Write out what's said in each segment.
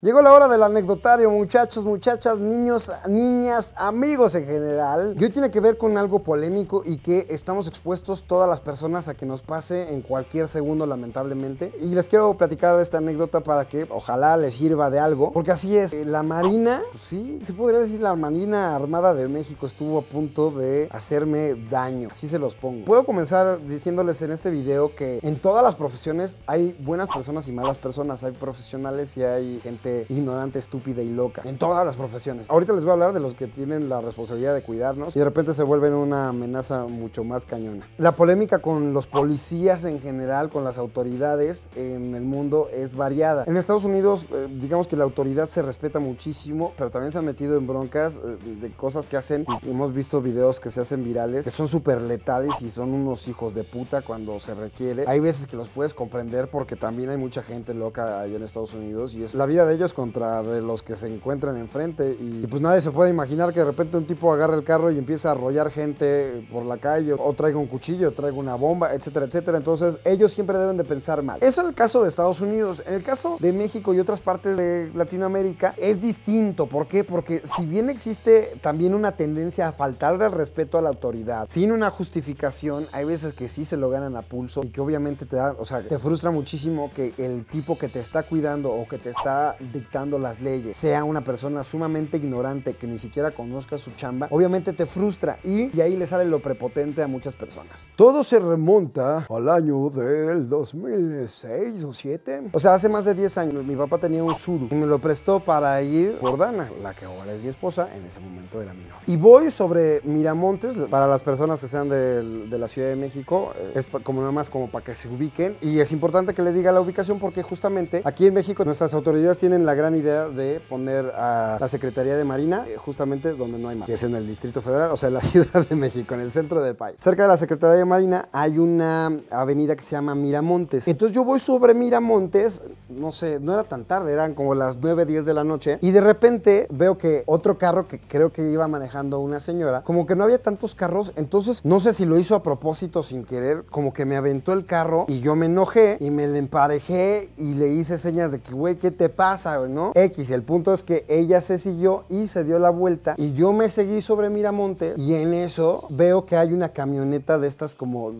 Llegó la hora del anecdotario, muchachos, muchachas, niños, niñas, amigos en general. Yo tiene que ver con algo polémico y que estamos expuestos todas las personas a que nos pase en cualquier segundo, lamentablemente. Y les quiero platicar esta anécdota para que ojalá les sirva de algo. Porque así es, eh, la Marina, pues sí, se podría decir la Marina Armada de México estuvo a punto de hacerme daño. Así se los pongo. Puedo comenzar diciéndoles en este video que en todas las profesiones hay buenas personas y malas personas. Hay profesionales y hay gente ignorante, estúpida y loca. En todas las profesiones. Ahorita les voy a hablar de los que tienen la responsabilidad de cuidarnos y de repente se vuelven una amenaza mucho más cañona. La polémica con los policías en general, con las autoridades en el mundo es variada. En Estados Unidos, eh, digamos que la autoridad se respeta muchísimo, pero también se han metido en broncas eh, de cosas que hacen. Y hemos visto videos que se hacen virales, que son súper letales y son unos hijos de puta cuando se requiere. Hay veces que los puedes comprender porque también hay mucha gente loca ahí en Estados Unidos y es, la vida de contra de los que se encuentran enfrente. Y, pues nadie se puede imaginar que de repente un tipo agarra el carro y empieza a arrollar gente por la calle, o traiga un cuchillo, traiga una bomba, etcétera, etcétera. Entonces ellos siempre deben de pensar mal. Eso en el caso de Estados Unidos. En el caso de México y otras partes de Latinoamérica es distinto. ¿Por qué? Porque si bien existe también una tendencia a faltarle al respeto a la autoridad, sin una justificación, hay veces que sí se lo ganan a pulso y que obviamente te da, o sea, te frustra muchísimo que el tipo que te está cuidando o que te está dictando las leyes, sea una persona sumamente ignorante que ni siquiera conozca su chamba, obviamente te frustra y, y ahí le sale lo prepotente a muchas personas. Todo se remonta al año del 2006 o 7. O sea, hace más de 10 años mi papá tenía un suru y me lo prestó para ir por Dana, la que ahora es mi esposa, en ese momento era mi novia. Y voy sobre Miramontes, para las personas que sean de, de la Ciudad de México, eh, es como nada más como para que se ubiquen y es importante que le diga la ubicación porque justamente aquí en México nuestras autoridades tienen la gran idea de poner a la Secretaría de Marina eh, justamente donde no hay más, que es en el Distrito Federal, o sea, en la Ciudad de México, en el centro del país. Cerca de la Secretaría de Marina hay una avenida que se llama Miramontes. Entonces yo voy sobre Miramontes, no sé, no era tan tarde, eran como las 9, 10 de la noche, y de repente veo que otro carro que creo que iba manejando una señora, como que no había tantos carros, entonces no sé si lo hizo a propósito sin querer, como que me aventó el carro y yo me enojé y me le emparejé y le hice señas de que, güey, ¿qué te pasa? ¿no? X, el punto es que ella se siguió y se dio la vuelta y yo me seguí sobre Miramonte y en eso veo que hay una camioneta de estas como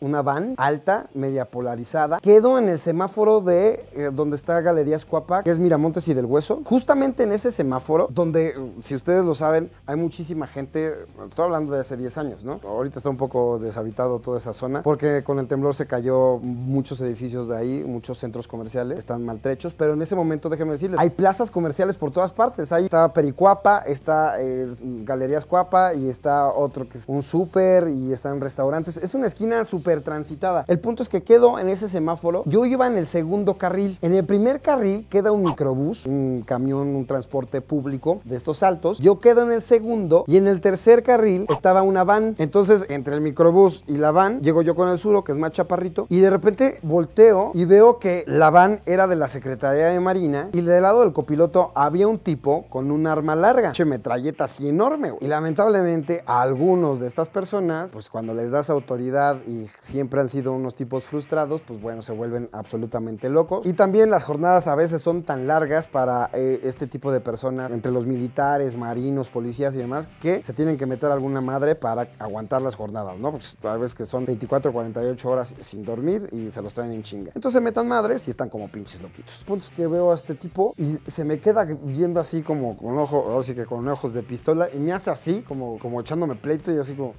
una van alta, media polarizada. Quedo en el semáforo de eh, donde está Galerías Cuapa, que es Miramontes y del Hueso, justamente en ese semáforo donde, eh, si ustedes lo saben, hay muchísima gente, estoy hablando de hace 10 años, ¿no? Ahorita está un poco deshabitado toda esa zona porque con el temblor se cayó muchos edificios de ahí, muchos centros comerciales están maltrechos, pero en ese momento Déjenme decirles. Hay plazas comerciales por todas partes. Ahí está Pericuapa, está eh, Galerías Cuapa y está otro que es un súper y están restaurantes. Es una esquina súper transitada. El punto es que quedo en ese semáforo. Yo iba en el segundo carril. En el primer carril queda un microbús, un camión, un transporte público de estos altos. Yo quedo en el segundo y en el tercer carril estaba una van. Entonces, entre el microbús y la van, llego yo con el suro, que es más chaparrito, y de repente volteo y veo que la van era de la Secretaría de Marina y del lado del copiloto había un tipo con un arma larga, che, metralleta así enorme, Y lamentablemente a algunos de estas personas, pues cuando les das autoridad y siempre han sido unos tipos frustrados, pues bueno, se vuelven absolutamente locos. Y también las jornadas a veces son tan largas para eh, este tipo de personas, entre los militares, marinos, policías y demás, que se tienen que meter alguna madre para aguantar las jornadas, ¿no? Pues a veces que son 24, 48 horas sin dormir y se los traen en chinga. Entonces se metan madres y están como pinches loquitos. Puntos que veo hasta este este tipo y se me queda viendo así como con ojos, así que con ojos de pistola y me hace así, como, como echándome pleito y así como,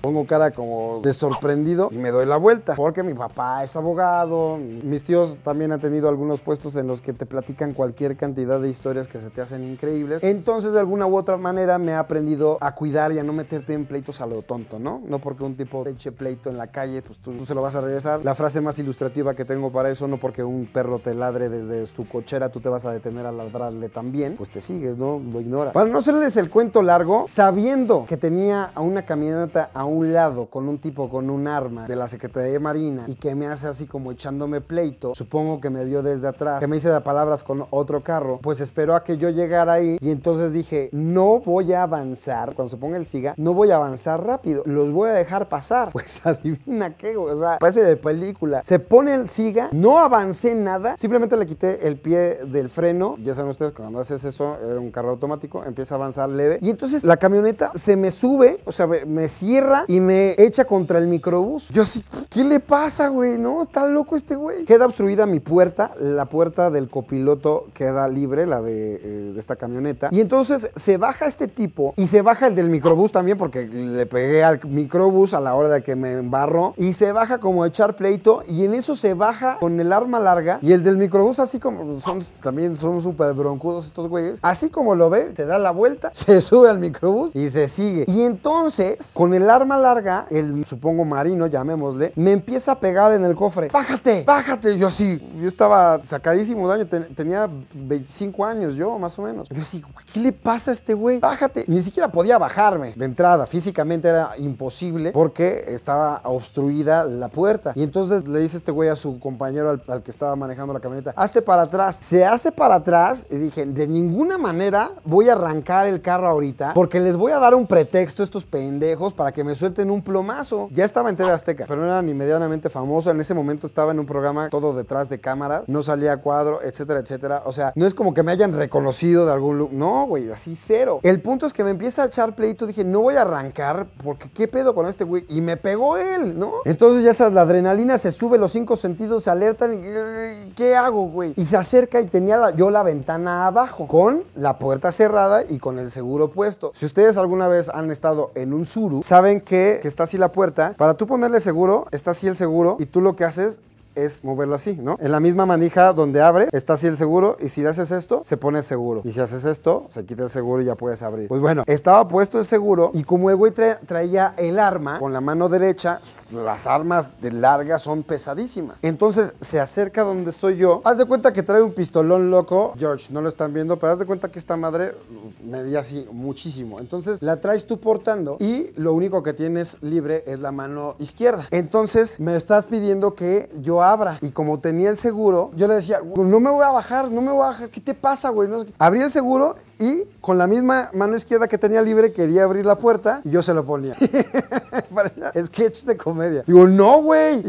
Pongo cara como de sorprendido y me doy la vuelta, porque mi papá es abogado, mis tíos también han tenido algunos puestos en los que te platican cualquier cantidad de historias que se te hacen increíbles. Entonces, de alguna u otra manera, me ha aprendido a cuidar y a no meterte en pleitos a lo tonto, ¿no? No porque un tipo te eche pleito en la calle, pues tú, se lo vas a regresar. La frase más ilustrativa que tengo para eso, no porque un perro te ladre desde Su cochera, tú te vas a detener a ladrarle también, pues te sigues, ¿no? Lo ignora Para no serles el cuento largo, sabiendo que tenía a una camioneta a un lado con un tipo con un arma de la Secretaría de Marina y que me hace así como echándome pleito, supongo que me vio desde atrás, que me hice de palabras con otro carro, pues esperó a que yo llegara ahí y entonces dije, no voy a avanzar, cuando se ponga el siga, no voy a avanzar rápido, los voy a dejar pasar. Pues adivina qué, o sea, parece de película. Se pone el siga, no avancé nada, simplemente le quité el pie del freno, ya saben ustedes, cuando haces eso, era eh, un carro automático, empieza a avanzar leve y entonces la camioneta se me sube, o sea, me cierra y me echa contra el microbús. Yo así, ¿qué le pasa, güey? No, está loco este güey. Queda obstruida mi puerta, la puerta del copiloto queda libre, la eh, de, esta camioneta. Y entonces se baja este tipo y se baja el del microbús también porque le pegué al microbús a la hora de que me embarró y se baja como a echar pleito y en eso se baja con el arma larga y el del microbús así como son también son súper broncudos estos güeyes, así como lo ve, te da la vuelta, se sube al microbús y se sigue. Y entonces con el arma larga, el supongo marino, llamémosle, me empieza a pegar en el cofre. ¡Bájate! ¡Bájate! Yo así, yo estaba sacadísimo daño, tenía 25 años yo, más o menos. Yo así, ¿qué le pasa a este güey? ¡Bájate! Ni siquiera podía bajarme de entrada, físicamente era imposible porque estaba obstruida la puerta. Y entonces le dice este güey a su compañero al, al que estaba manejando la camioneta, hazte para atrás. Se hace para atrás y dije, de ninguna manera voy a arrancar el carro ahorita porque les voy a dar un pretexto a estos pendejos para que me suelten un plomazo. Ya estaba en TV Azteca, pero no era ni medianamente famoso. En ese momento estaba en un programa todo detrás de cámaras, no salía a cuadro, etcétera, etcétera. O sea, no es como que me hayan reconocido de algún look. No, güey, así cero. El punto es que me empieza a echar pleito. Dije, no voy a arrancar porque qué pedo con este güey. Y me pegó él, ¿no? Entonces ya sabes, la adrenalina se sube, los cinco sentidos se alertan y ¿qué hago, güey? Y se acerca y tenía yo la ventana abajo con la puerta cerrada y con el seguro puesto. Si ustedes alguna vez han estado en un suru, saben que que, está así la puerta, para tú ponerle seguro, está así el seguro y tú lo que haces es moverlo así, ¿no? En la misma manija donde abre, está así el seguro y si le haces esto, se pone seguro. Y si haces esto, se quita el seguro y ya puedes abrir. Pues bueno, estaba puesto el seguro y como el güey traía el arma con la mano derecha, las armas de larga son pesadísimas. Entonces se acerca donde estoy yo. Haz de cuenta que trae un pistolón loco. George, no lo están viendo, pero haz de cuenta que esta madre me medía así muchísimo. Entonces la traes tú portando y lo único que tienes libre es la mano izquierda. Entonces me estás pidiendo que yo abra. Y como tenía el seguro, yo le decía, no me voy a bajar, no me voy a bajar, ¿qué te pasa, güey? No sé Abrí el seguro y con la misma mano izquierda que tenía libre quería abrir la puerta y yo se lo ponía. Parecía sketch de comedia. Digo, no, güey,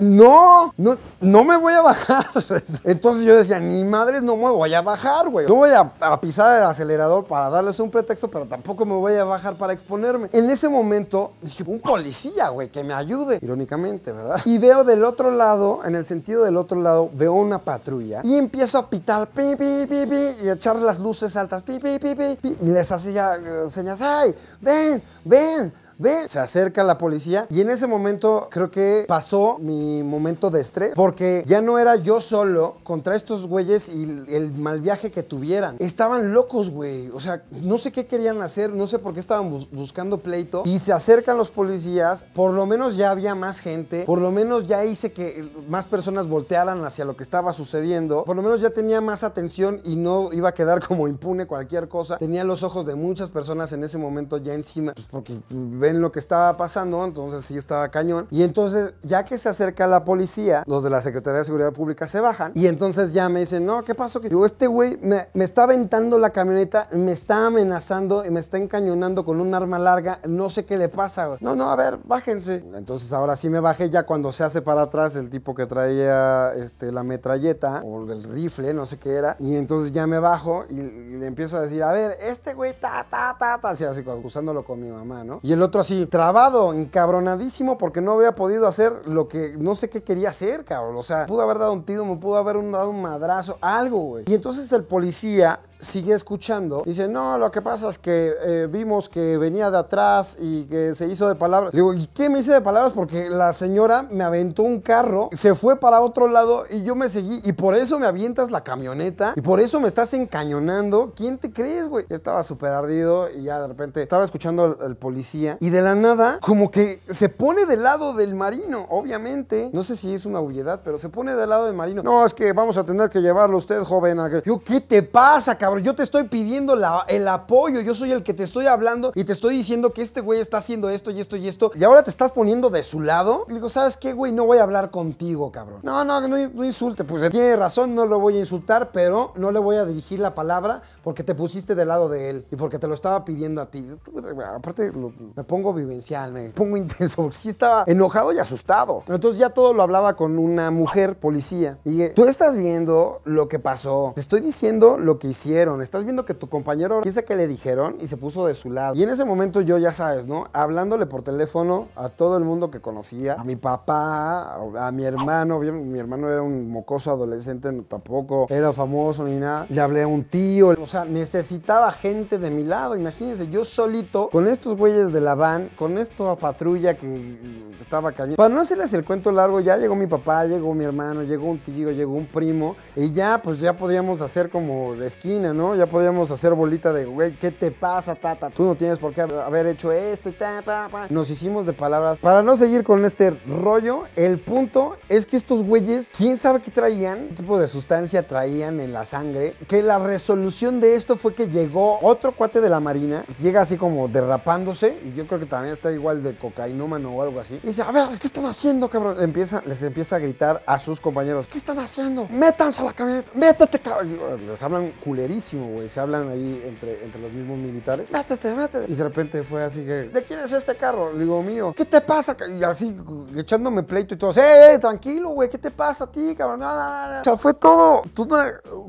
no, no, no me voy a bajar. Entonces yo decía, ni madres, no me voy a bajar, güey. No voy a pisar el acelerador para darles un pretexto, pero tampoco me voy a bajar para exponerme. En ese momento dije, un policía, güey, que me ayude, irónicamente, ¿verdad? Y veo del otro lado en el sentido del otro lado, veo una patrulla y empiezo a pitar pi, pi, pi, y echar las luces altas pi, y les hacía eh, señas, ¡ay! ¡Ven! ¡Ven! Ve, se acerca la policía y en ese momento creo que pasó mi momento de estrés porque ya no era yo solo contra estos güeyes y el mal viaje que tuvieran. Estaban locos, güey. O sea, no sé qué querían hacer, no sé por qué estaban buscando pleito y se acercan los policías. Por lo menos ya había más gente, por lo menos ya hice que más personas voltearan hacia lo que estaba sucediendo. Por lo menos ya tenía más atención y no iba a quedar como impune cualquier cosa. Tenía los ojos de muchas personas en ese momento ya encima, pues porque ven lo que estaba pasando, entonces sí estaba cañón. Y entonces, ya que se acerca la policía, los de la Secretaría de Seguridad Pública se bajan y entonces ya me dicen, no, ¿qué pasó? Digo, este güey me, me está aventando la camioneta, me está amenazando, me está encañonando con un arma larga, no sé qué le pasa, güey. No, no, a ver, bájense. Entonces ahora sí me bajé ya cuando se hace para atrás el tipo que traía este, la metralleta o el rifle, no sé qué era. Y entonces ya me bajo y, le empiezo a decir, a ver, este güey, ta, ta, ta, ta, así, así acusándolo con mi mamá, ¿no? Y el otro así, trabado, encabronadísimo, porque no había podido hacer lo que no sé qué quería hacer, cabrón. O sea, pudo haber dado un tiro, me pudo haber dado un madrazo, algo, güey. Y entonces el policía sigue escuchando, dice, no, lo que pasa es que eh, vimos que venía de atrás y que se hizo de palabras. digo, ¿y qué me hice de palabras? Porque la señora me aventó un carro, se fue para otro lado y yo me seguí y por eso me avientas la camioneta y por eso me estás encañonando. ¿Quién te crees, güey? Estaba súper ardido y ya de repente estaba escuchando al, policía y de la nada como que se pone del lado del marino, obviamente. No sé si es una obviedad, pero se pone del lado del marino. No, es que vamos a tener que llevarlo usted, joven. Digo, ¿qué te pasa, cabrón? Yo te estoy pidiendo el apoyo. Yo soy el que te estoy hablando y te estoy diciendo que este güey está haciendo esto y esto y esto. Y ahora te estás poniendo de su lado. Le digo, ¿sabes qué, güey? No voy a hablar contigo, cabrón. No, no, no, no insulte. Pues eh, tiene razón, no lo voy a insultar, pero no le voy a dirigir la palabra porque te pusiste del lado de él y porque te lo estaba pidiendo a ti. Aparte, me pongo vivencial, me pongo intenso, porque sí estaba enojado y asustado. Entonces ya todo lo hablaba con una mujer policía. Y tú estás viendo lo que pasó, te estoy diciendo lo que hicieron, estás viendo que tu compañero piensa que le dijeron y se puso de su lado. Y en ese momento yo, ya sabes, ¿no? Hablándole por teléfono a todo el mundo que conocía, a mi papá, a mi hermano, mi hermano era un mocoso adolescente, tampoco era famoso ni nada. Le hablé a un tío, o necesitaba gente de mi lado. Imagínense, yo solito, con estos güeyes de la van, con esta patrulla que mm, estaba cañón. Para no hacerles el cuento largo, ya llegó mi papá, llegó mi hermano, llegó un tío, llegó un primo. Y ya, pues ya podíamos hacer como la esquina, ¿no? Ya podíamos hacer bolita de, güey, ¿qué te pasa, tata? Tú no tienes por qué haber hecho esto y ta, Nos hicimos de palabras. Para no seguir con este rollo, el punto es que estos güeyes, quién sabe qué traían, qué tipo de sustancia traían en la sangre, que la resolución de esto fue que llegó otro cuate de la marina, llega así como derrapándose, y yo creo que también está igual de cocainómano o algo así. Y dice, a ver, ¿qué están haciendo, cabrón? les empieza a gritar a sus compañeros, ¿qué están haciendo? Métanse a la camioneta, métete, cabrón. Les hablan culerísimo, güey, se hablan ahí entre, entre los mismos militares, métete, métete. Y de repente fue así que, ¿de quién es este carro? Le digo, mío, ¿qué te pasa? Y así, echándome pleito y todo, ¡eh, tranquilo, güey! ¿Qué te pasa a ti, cabrón? Nada, O sea, fue todo,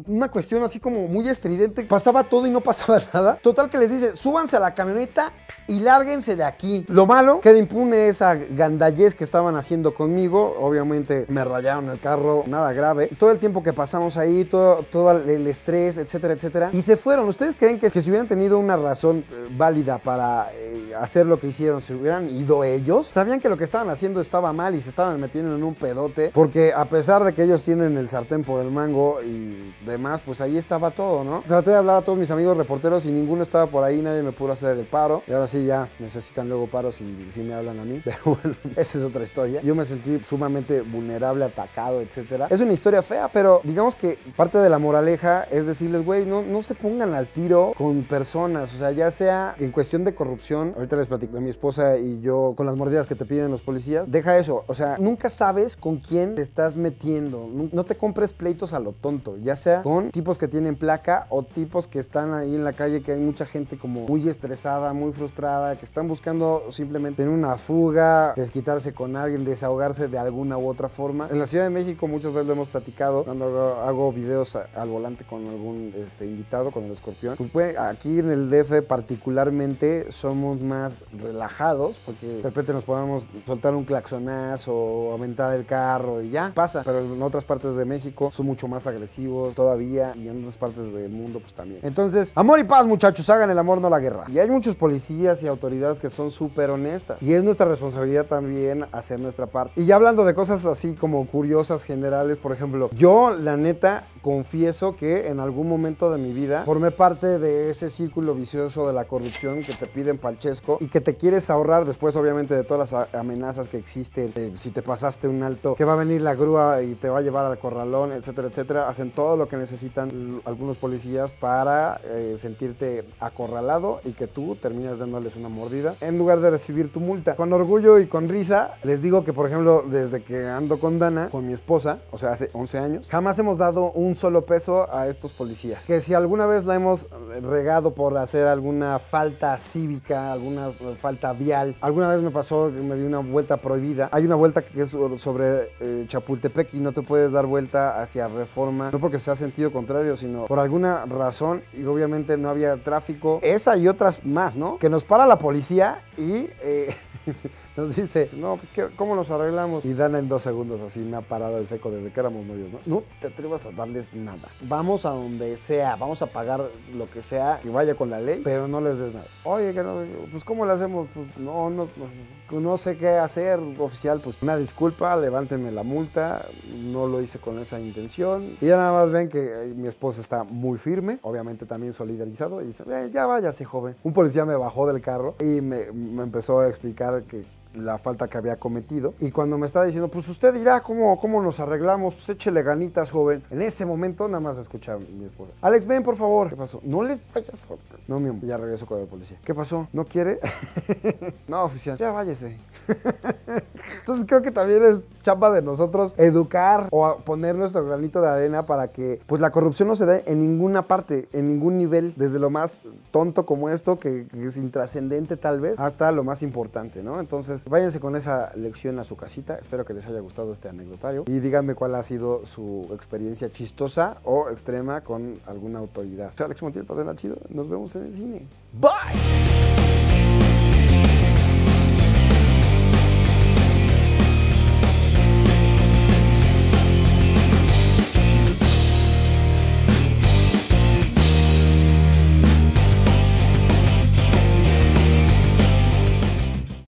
una cuestión así como muy estridente pasaba todo y no pasaba nada. Total que les dice, súbanse a la camioneta y lárguense de aquí. Lo malo, queda impune esa gandallez que estaban haciendo conmigo. Obviamente me rayaron el carro, nada grave. Todo el tiempo que pasamos ahí, todo, todo el estrés, etcétera, etcétera. Y se fueron. ¿Ustedes creen que, que si hubieran tenido una razón eh, válida para... Eh, hacer lo que hicieron. Si hubieran ido ellos, sabían que lo que estaban haciendo estaba mal y se estaban metiendo en un pedote. Porque a pesar de que ellos tienen el sartén por el mango y demás, pues ahí estaba todo, ¿no? Traté de hablar a todos mis amigos reporteros y ninguno estaba por ahí, nadie me pudo hacer el paro. Y ahora sí ya necesitan luego paros y si me hablan a mí. Pero bueno, esa es otra historia. Yo me sentí sumamente vulnerable, atacado, etcétera. Es una historia fea, pero digamos que parte de la moraleja es decirles, güey, no, no se pongan al tiro con personas. O sea, ya sea en cuestión de corrupción, te les platico mi esposa y yo con las mordidas que te piden los policías, deja eso. O sea, nunca sabes con quién te estás metiendo. No te compres pleitos a lo tonto, ya sea con tipos que tienen placa o tipos que están ahí en la calle, que hay mucha gente como muy estresada, muy frustrada, que están buscando simplemente tener una fuga, desquitarse con alguien, desahogarse de alguna u otra forma. En la Ciudad de México muchas veces lo hemos platicado cuando hago, videos al volante con algún este, invitado, con el escorpión. Pues, pues, aquí en el DF particularmente somos más relajados, porque de repente nos podemos soltar un claxonazo o aumentar el carro y ya pasa. Pero en otras partes de México son mucho más agresivos todavía y en otras partes del mundo pues también. Entonces, amor y paz muchachos, hagan el amor, no la guerra. Y hay muchos policías y autoridades que son súper honestas y es nuestra responsabilidad también hacer nuestra parte. Y ya hablando de cosas así como curiosas generales, por ejemplo, yo la neta confieso que en algún momento de mi vida formé parte de ese círculo vicioso de la corrupción que te piden palches y que te quieres ahorrar después obviamente de todas las amenazas que existen, si te pasaste un alto, que va a venir la grúa y te va a llevar al corralón, etcétera, etcétera, hacen todo lo que necesitan algunos policías para eh, sentirte acorralado y que tú terminas dándoles una mordida en lugar de recibir tu multa. Con orgullo y con risa les digo que por ejemplo desde que ando con Dana, con mi esposa, o sea, hace 11 años, jamás hemos dado un solo peso a estos policías. Que si alguna vez la hemos regado por hacer alguna falta cívica, alguna eh, falta vial. Alguna vez me pasó, que me di una vuelta prohibida. Hay una vuelta que es sobre eh, Chapultepec y no te puedes dar vuelta hacia Reforma, no porque sea sentido contrario, sino por alguna razón y obviamente no había tráfico. Esa y otras más, ¿no? Que nos para la policía y... Eh, Nos dice, no, pues ¿cómo nos arreglamos? Y dan en dos segundos así me ha parado el seco desde que éramos novios, ¿no? No te atrevas a darles nada. Vamos a donde sea, vamos a pagar lo que sea, que vaya con la ley, pero no les des nada. Oye, que no, pues ¿cómo le hacemos? Pues no, no, sé qué hacer, oficial, pues una disculpa, levántenme la multa, no lo hice con esa intención. Y ya nada más ven que eh, mi esposa está muy firme, obviamente también solidarizado, y dice, ya eh, ya váyase, joven. Un policía me bajó del carro y me empezó a explicar que la falta que había cometido. Y cuando me estaba diciendo, pues usted dirá cómo, cómo nos arreglamos, pues échele ganitas, joven. En ese momento nada más escuchar a mi esposa. Alex, ven por favor. ¿Qué pasó? No le vayas a... No, mi amor. ya regreso con la policía. ¿Qué pasó? ¿No quiere? no, oficial. Ya váyase. Entonces creo que también es chapa de nosotros educar o poner nuestro granito de arena para que pues la corrupción no se dé en ninguna parte, en ningún nivel, desde lo más tonto como esto, que, es intrascendente tal vez, hasta lo más importante, ¿no? Entonces, váyanse con esa lección a su casita. Espero que les haya gustado este anecdotario y díganme cuál ha sido su experiencia chistosa o extrema con alguna autoridad. Soy Alex Montiel, pasen chido. Nos vemos en el cine. Bye.